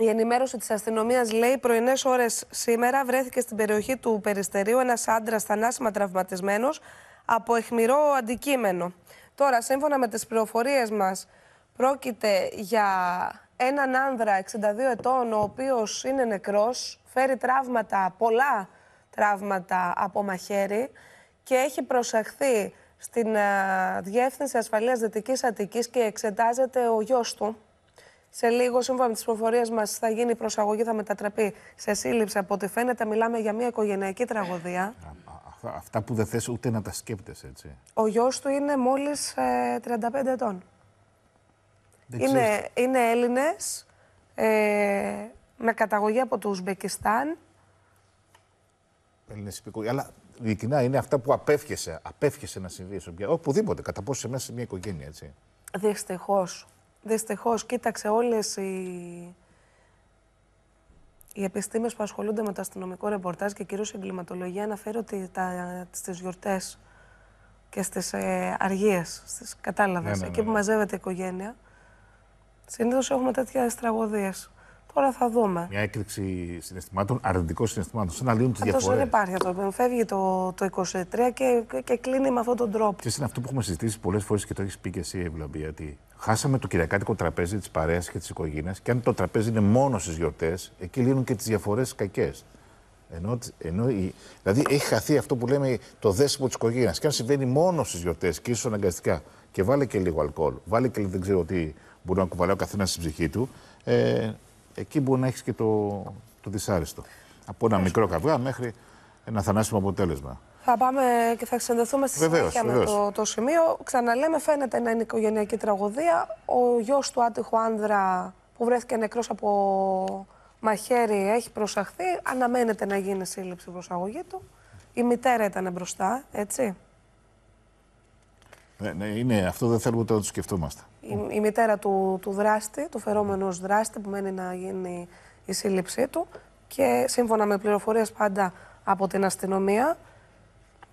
Η ενημέρωση της αστυνομίας λέει: Πρωινές ώρες σήμερα βρέθηκε στην περιοχή του Περιστερίου ένας άντρας θανάσιμα τραυματισμένος από αιχμηρό αντικείμενο. Τώρα, σύμφωνα με τις πληροφορίες μας, πρόκειται για έναν άνδρα 62 ετών, ο οποίος είναι νεκρός, φέρει τραύματα, πολλά τραύματα από μαχαίρι και έχει προσεχθεί στην ε, Διεύθυνση Ασφαλείας Δυτικής Αττικής και εξετάζεται ο γιος του, σε λίγο, σύμφωνα με τις προφορίες μας, θα γίνει η προσαγωγή, θα μετατραπεί σε σύλληψη. Από ό,τι φαίνεται, μιλάμε για μια οικογενειακή τραγωδία. Αυτά που δεν θες ούτε να τα σκέπτεσαι, έτσι. Ο γιος του είναι μόλις 35 ε, ετών. είναι, είναι Έλληνες, ε, με καταγωγή από το Ουσμπεκιστάν. Έλληνες υπηκοί, αλλά ειλικρινά είναι αυτά που απέφχεσαι, απέφχεσαι να συμβεί. Οπουδήποτε, κατά πόσο μέσα σε μια οικογένεια, έτσι. Δυστυχώς δυστυχώς, κοίταξε όλες οι... Οι επιστήμες που ασχολούνται με το αστυνομικό ρεπορτάζ και κυρίως η εγκληματολογία αναφέρει ότι τα, στις γιορτές και στις ε, αργίες, στις κατάλαβες, ναι, ναι, εκεί ναι, που μαζεύεται η οικογένεια, συνήθως έχουμε τέτοιες τραγωδίες. Τώρα θα δούμε. Μια έκρηξη συναισθημάτων, αρνητικών συναισθημάτων. Σαν να λύνουν τις διαφορέ. Αυτός δεν υπάρχει αυτό. Φεύγει το, το 23 και, και κλείνει με αυτόν τον τρόπο. Και είναι αυτό που έχουμε συζητήσει πολλές φορές και το έχεις πει και εσύ, Ευλαμπή, ότι Χάσαμε το κυριακάτικο τραπέζι της παρέας και της οικογένειας. Και αν το τραπέζι είναι μόνο στις γιορτές, εκεί λύνουν και τις διαφορές κακές. Ενώ, ενώ, δηλαδή έχει χαθεί αυτό που λέμε το δέσιμο της οικογένειας. Και αν συμβαίνει μόνο στις γιορτές και ίσως αναγκαστικά και βάλε και λίγο αλκοόλ, βάλε και δεν ξέρω τι μπορεί να κουβαλάει ο καθένας στην ψυχή του, ε, εκεί μπορεί να έχεις και το, το δυσάρεστο. Από ένα μικρό καυγά μέχρι ένα θανάσιμο αποτέλεσμα. Θα πάμε και θα συνδεθούμε στη συνέχεια με το, το σημείο. Ξαναλέμε, φαίνεται να είναι οικογενειακή τραγωδία. Ο γιος του άτυχου άνδρα που βρέθηκε νεκρός από μαχαίρι έχει προσαχθεί. Αναμένεται να γίνει σύλληψη προσαγωγή του. Η μητέρα ήταν μπροστά, έτσι. Ναι, ναι, είναι, αυτό δεν θέλουμε ούτε να το σκεφτόμαστε. Η, η μητέρα του, του δράστη, του φερόμενου δράστη που μένει να γίνει η σύλληψή του και σύμφωνα με πληροφορίες πάντα από την αστυνομία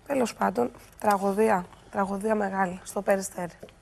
Τέλος πάντων, τραγωδία. Τραγωδία μεγάλη στο περιστέρι.